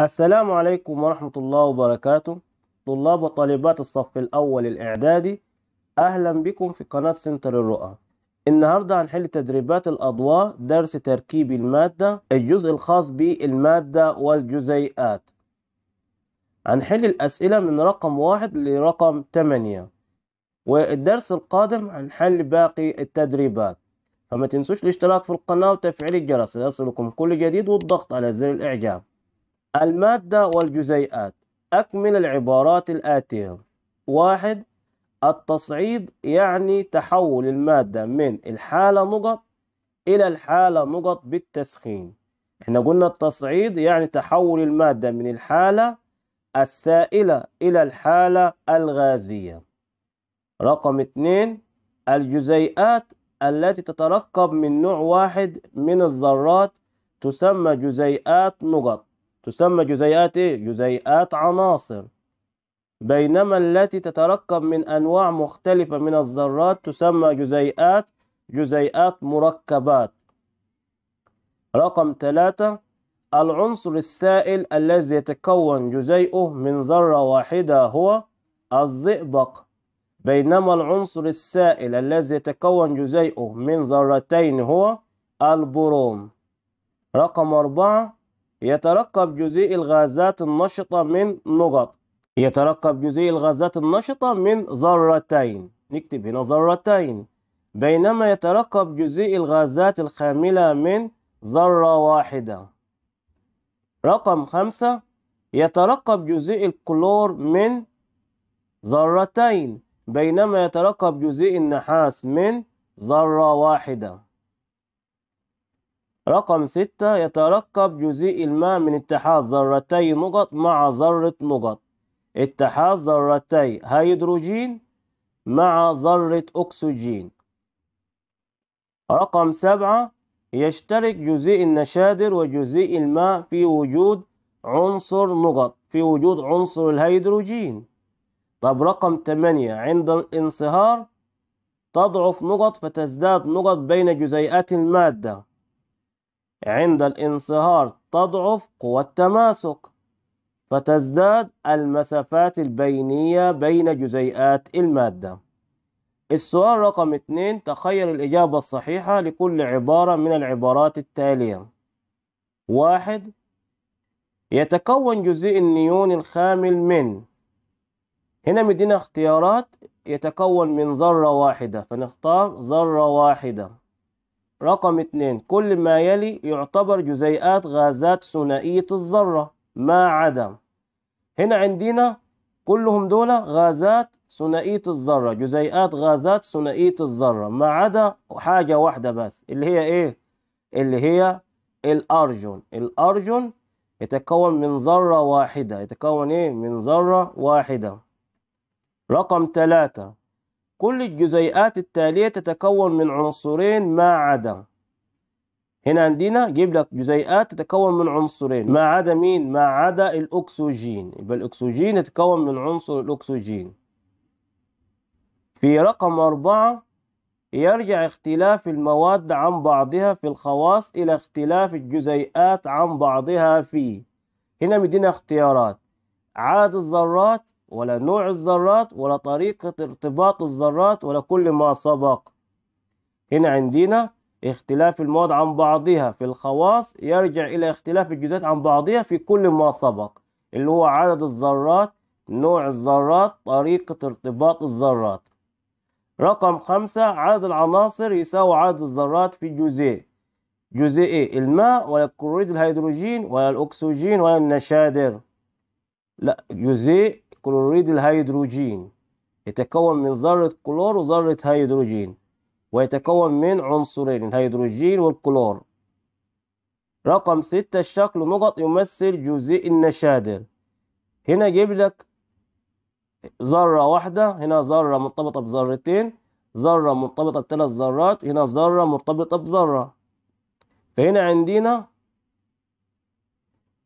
السلام عليكم ورحمة الله وبركاته طلاب وطالبات الصف الأول الإعدادي أهلا بكم في قناة سنتر الرؤى النهاردة هنحل تدريبات الأضواء درس تركيب المادة الجزء الخاص بالمادة والجزيئات هنحل الأسئلة من رقم واحد لرقم تمانية والدرس القادم هنحل باقي التدريبات فما تنسوش الاشتراك في القناة وتفعيل الجرس ليصلكم كل جديد والضغط على زر الإعجاب المادة والجزيئات أكمل العبارات الآتية واحد التصعيد يعني تحول المادة من الحالة نقط إلى الحالة نقط بالتسخين احنا قلنا التصعيد يعني تحول المادة من الحالة السائلة إلى الحالة الغازية رقم اثنين الجزيئات التي تتركب من نوع واحد من الذرات تسمى جزيئات نقط تسمى جزيئات إيه؟ جزيئات عناصر بينما التي تتركب من أنواع مختلفة من الذرات تسمى جزيئات جزيئات مركبات رقم ثلاثة العنصر السائل الذي يتكون جزيئه من ذرة واحدة هو الزئبق بينما العنصر السائل الذي يتكون جزيئه من ذرتين هو البروم رقم أربعة يترقب جزيء الغازات النشطة من نقط يترقب جزيء الغازات النشطة من ذرتين نكتب هنا ذرتين بينما يترقب جزيء الغازات الخاملة من ذرة واحدة رقم خمسة يترقب جزيء الكلور من ذرتين بينما يترقب جزيء النحاس من ذرة واحدة رقم ستة يتركب جزيء الماء من اتحاد ذرتي نقط مع ذرة نقط اتحاد ذرتي هيدروجين مع ذرة أكسجين رقم سبعة يشترك جزيء النشادر وجزيء الماء في وجود عنصر نقط في وجود عنصر الهيدروجين طب رقم تمانية عند الانصهار تضعف نقط فتزداد نقط بين جزيئات المادة عند الانصهار تضعف قوى التماسك فتزداد المسافات البينية بين جزيئات المادة السؤال رقم 2 تخيل الإجابة الصحيحة لكل عبارة من العبارات التالية واحد يتكون جزيء النيون الخامل من هنا مدينا اختيارات يتكون من ذرة واحدة فنختار ذرة واحدة رقم اتنين كل ما يلي يعتبر جزيئات غازات ثنائية الذرة ما عدا هنا عندنا كلهم دول غازات ثنائية الذرة جزيئات غازات ثنائية الذرة ما عدا حاجة واحدة بس اللي هي ايه اللي هي الأرجون الأرجون يتكون من ذرة واحدة يتكون ايه من ذرة واحدة رقم ثلاثة كل الجزيئات التالية تتكون من عنصرين ما عدا هنا عندنا جيب لك جزيئات تتكون من عنصرين ما عدا مين ما عدا الاكسجين يبقى الاكسجين يتكون من عنصر الاكسجين في رقم أربعة يرجع اختلاف المواد عن بعضها في الخواص إلى اختلاف الجزيئات عن بعضها في هنا مدينا اختيارات عدد الذرات ولا نوع الذرات ولا طريقة ارتباط الذرات ولا كل ما سبق هنا عندنا اختلاف المواد عن بعضها في الخواص يرجع إلى اختلاف الجزيئات عن بعضها في كل ما سبق اللي هو عدد الذرات نوع الذرات طريقة ارتباط الذرات رقم خمسة عدد العناصر يساوي عدد الذرات في الجزيء جزيء إيه؟ الماء ولا كلوريد الهيدروجين ولا الأكسجين ولا النشادر لا جزيء كلوريد الهيدروجين يتكون من ذرة كلور وذرة هيدروجين ويتكون من عنصرين الهيدروجين والكلور رقم ستة الشكل نقط يمثل جزيء النشادر هنا جيب لك ذرة واحدة هنا ذرة مرتبطة بذرتين ذرة مرتبطة بثلاث ذرات هنا ذرة مرتبطة بذرة فهنا عندنا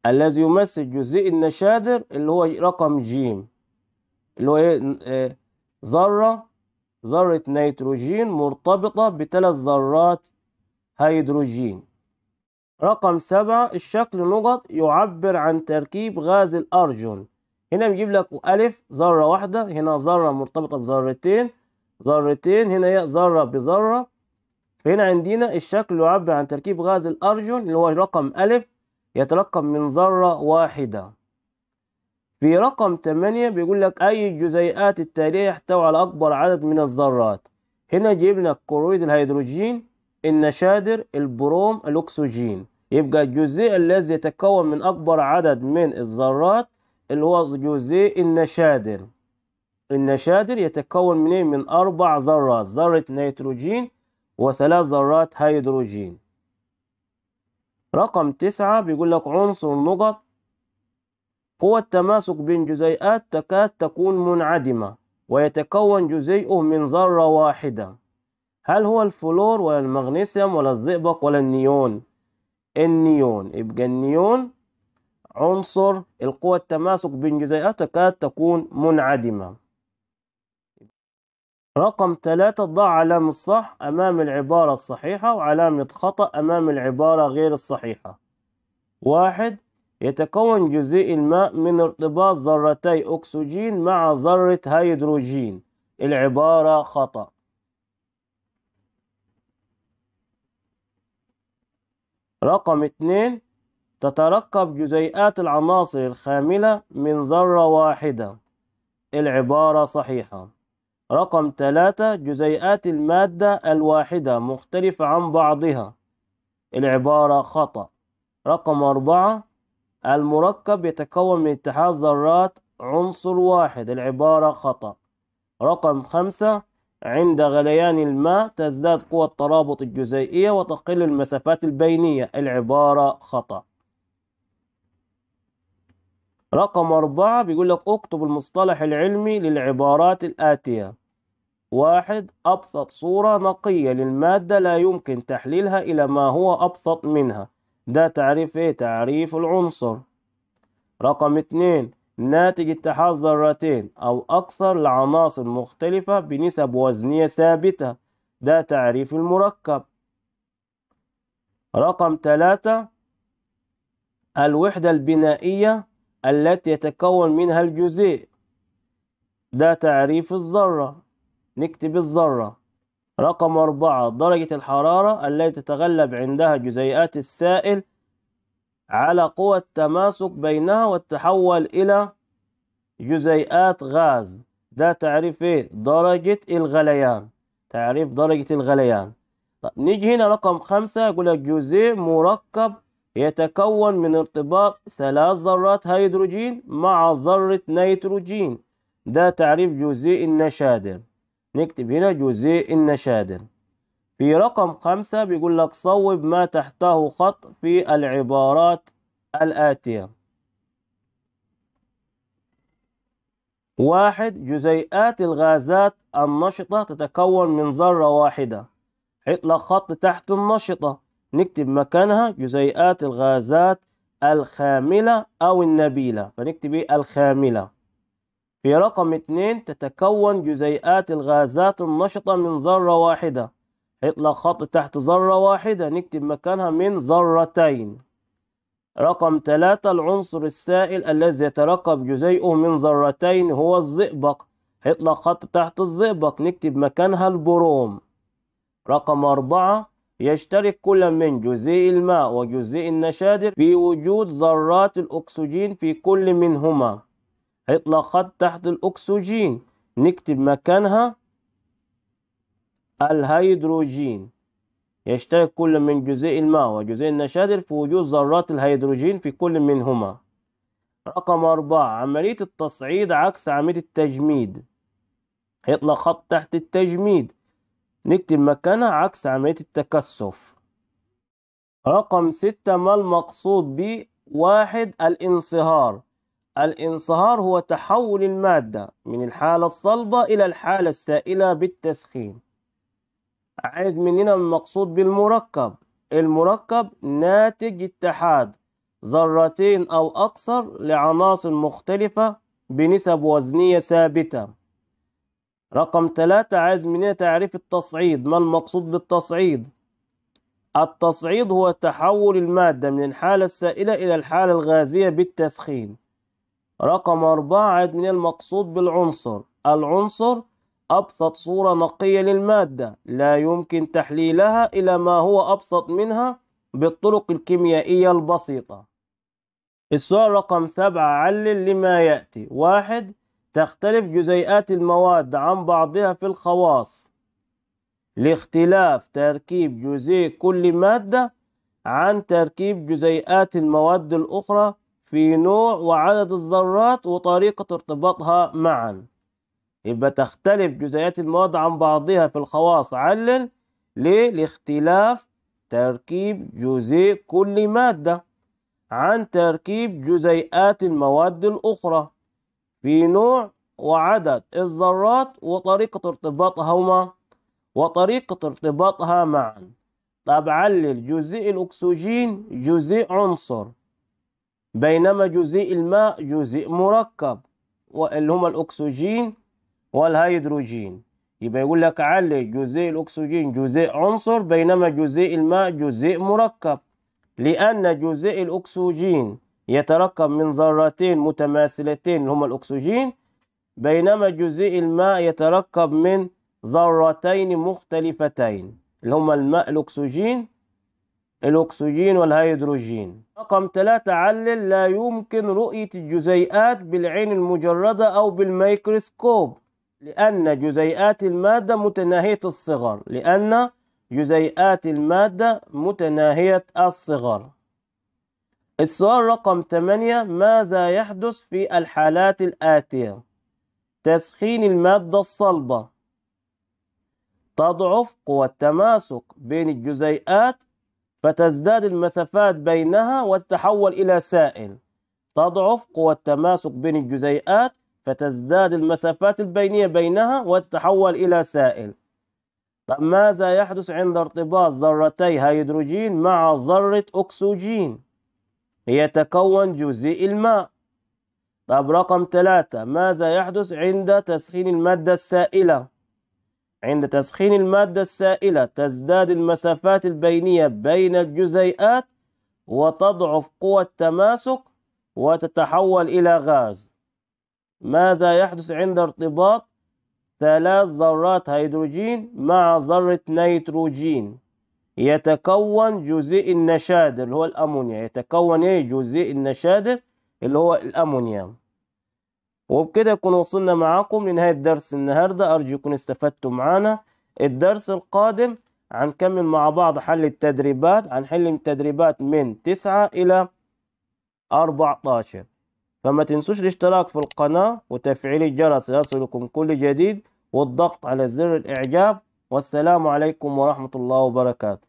الذي يمثل جزيء النشادر اللي هو رقم ج اللي هو إيه،, ايه ذرة ذرة نيتروجين مرتبطة بثلاث ذرات هيدروجين رقم سبعة الشكل نقط يعبر عن تركيب غاز الأرجون هنا بيجيب لك ألف ذرة واحدة هنا ذرة مرتبطة بذرتين ذرتين هنا هي ذرة بذرة فهنا عندنا الشكل يعبر عن تركيب غاز الأرجون اللي هو رقم ألف يتلقى من ذرة واحدة في رقم 8 بيقول لك أي الجزيئات التالية يحتوي على أكبر عدد من الذرات هنا جبنا كرويد الهيدروجين النشادر البروم الأكسجين يبقى الجزيء الذي يتكون من أكبر عدد من الذرات اللي هو جزيء النشادر النشادر يتكون من إيه؟ من أربع ذرات ذرة نيتروجين وثلاث ذرات هيدروجين رقم تسعة بيقول لك عنصر نقط قوة التماسك بين جزيئات تكاد تكون منعدمة ويتكون جزيئه من ذرة واحدة هل هو الفلور ولا المغنيسيوم ولا الزئبق ولا النيون النيون يبقى النيون عنصر القوة التماسك بين جزيئات تكاد تكون منعدمة رقم ثلاثة ضع علامة صح أمام العبارة الصحيحة وعلامة خطأ أمام العبارة غير الصحيحة واحد يتكون جزيء الماء من ارتباط ذرتي أكسجين مع ذرة هيدروجين العبارة خطأ رقم اثنين تتركب جزيئات العناصر الخاملة من ذرة واحدة العبارة صحيحة رقم ثلاثة جزيئات المادة الواحدة مختلفة عن بعضها العبارة خطأ رقم أربعة المركب يتكون من اتحاد ذرات عنصر واحد العبارة خطأ رقم خمسة عند غليان الماء تزداد قوة الترابط الجزيئية وتقل المسافات البينية العبارة خطأ رقم أربعة بيقول لك اكتب المصطلح العلمي للعبارات الآتية واحد أبسط صورة نقية للمادة لا يمكن تحليلها إلى ما هو أبسط منها ده تعريف إيه؟ تعريف العنصر رقم اتنين ناتج اتحاد ذرتين أو أكثر لعناصر مختلفة بنسب وزنية ثابتة ده تعريف المركب رقم ثلاثة الوحدة البنائية التي يتكون منها الجزيء ده تعريف الذرة نكتب الذرة رقم أربعة درجة الحرارة التي تتغلب عندها جزيئات السائل على قوى التماسك بينها وتتحول إلى جزيئات غاز ده تعريف إيه؟ درجة الغليان تعريف درجة الغليان طب نيجي هنا رقم خمسة يقول لك جزيء مركب يتكون من ارتباط ثلاث ذرات هيدروجين مع ذرة نيتروجين ده تعريف جزيء النشادر نكتب هنا جزيء النشادر في رقم خمسة بيقول لك صوب ما تحته خط في العبارات الآتية واحد جزيئات الغازات النشطة تتكون من ذرة واحدة لك خط تحت النشطة نكتب مكانها جزيئات الغازات الخاملة أو النبيلة فنكتب إيه الخاملة في رقم اثنين تتكون جزيئات الغازات النشطة من ذرة واحدة هيطلع خط تحت ذرة واحدة نكتب مكانها من ذرتين رقم ثلاثة العنصر السائل الذي يتركب جزيئه من ذرتين هو الزئبق هيطلع خط تحت الزئبق نكتب مكانها البروم رقم أربعة يشترك كل من جزيء الماء وجزيء النشادر في وجود ذرات الأكسجين في كل منهما اطلقت خط تحت الأكسجين نكتب مكانها الهيدروجين يشترك كل من جزيء الماء وجزيء النشادر في وجود ذرات الهيدروجين في كل منهما رقم أربعة عملية التصعيد عكس عملية التجميد هيطلع خط تحت التجميد نكتب مكانها عكس عملية التكثف رقم ستة ما المقصود ب واحد الانصهار الانصهار هو تحول المادة من الحالة الصلبة إلى الحالة السائلة بالتسخين عايز مننا المقصود بالمركب المركب ناتج اتحاد ذرتين أو أكثر لعناصر مختلفة بنسب وزنية ثابتة رقم ثلاثة عايز مننا تعريف التصعيد ما المقصود بالتصعيد التصعيد هو تحول المادة من الحالة السائلة إلى الحالة الغازية بالتسخين رقم أربعة عايز مننا المقصود بالعنصر العنصر أبسط صورة نقية للمادة لا يمكن تحليلها إلى ما هو أبسط منها بالطرق الكيميائية البسيطة السؤال رقم سبعة علل لما يأتي واحد تختلف جزيئات المواد عن بعضها في الخواص لاختلاف تركيب جزيء كل مادة عن تركيب جزيئات المواد الأخرى في نوع وعدد الذرات وطريقة ارتباطها معا يبقى تختلف جزيئات المواد عن بعضها في الخواص علل ليه؟ لاختلاف تركيب جزيء كل مادة عن تركيب جزيئات المواد الأخرى في نوع وعدد الذرات وطريقة ارتباطها هما وطريقة ارتباطها معا طب علل جزيء الأكسجين جزيء عنصر بينما جزيء الماء جزيء مركب اللي هما الأكسجين والهيدروجين يبقى يقول لك علل جزيء الأكسجين جزيء عنصر بينما جزيء الماء جزيء مركب لأن جزيء الأكسجين يتركب من ذرتين متماثلتين اللي هما الأكسجين بينما جزيء الماء يتركب من ذرتين مختلفتين اللي هما الماء الأكسجين الأكسجين والهيدروجين رقم ثلاثة علل لا يمكن رؤية الجزيئات بالعين المجردة أو بالميكروسكوب لأن جزيئات المادة متناهية الصغر لأن جزيئات المادة متناهية الصغر السؤال رقم 8 ماذا يحدث في الحالات الآتية تسخين المادة الصلبة تضعف قوى التماسك بين الجزيئات فتزداد المسافات بينها وتتحول إلى سائل تضعف قوى التماسك بين الجزيئات فتزداد المسافات البينية بينها وتتحول إلى سائل طب ماذا يحدث عند ارتباط ذرتي هيدروجين مع ذرة أكسجين يتكون جزيء الماء طب رقم ثلاثة ماذا يحدث عند تسخين المادة السائلة عند تسخين المادة السائلة تزداد المسافات البينية بين الجزيئات وتضعف قوة التماسك وتتحول إلى غاز ماذا يحدث عند ارتباط ثلاث ذرات هيدروجين مع ذرة نيتروجين يتكون جزيء النشادر اللي هو الأمونيا يتكون إيه جزيء النشادر اللي هو الأمونيا وبكده يكون وصلنا معاكم لنهاية درس النهاردة أرجو يكون استفدتم معانا الدرس القادم هنكمل مع بعض حل التدريبات هنحل التدريبات من 9 إلى 14 فما تنسوش الاشتراك في القناة وتفعيل الجرس ليصلكم كل جديد والضغط على زر الإعجاب والسلام عليكم ورحمة الله وبركاته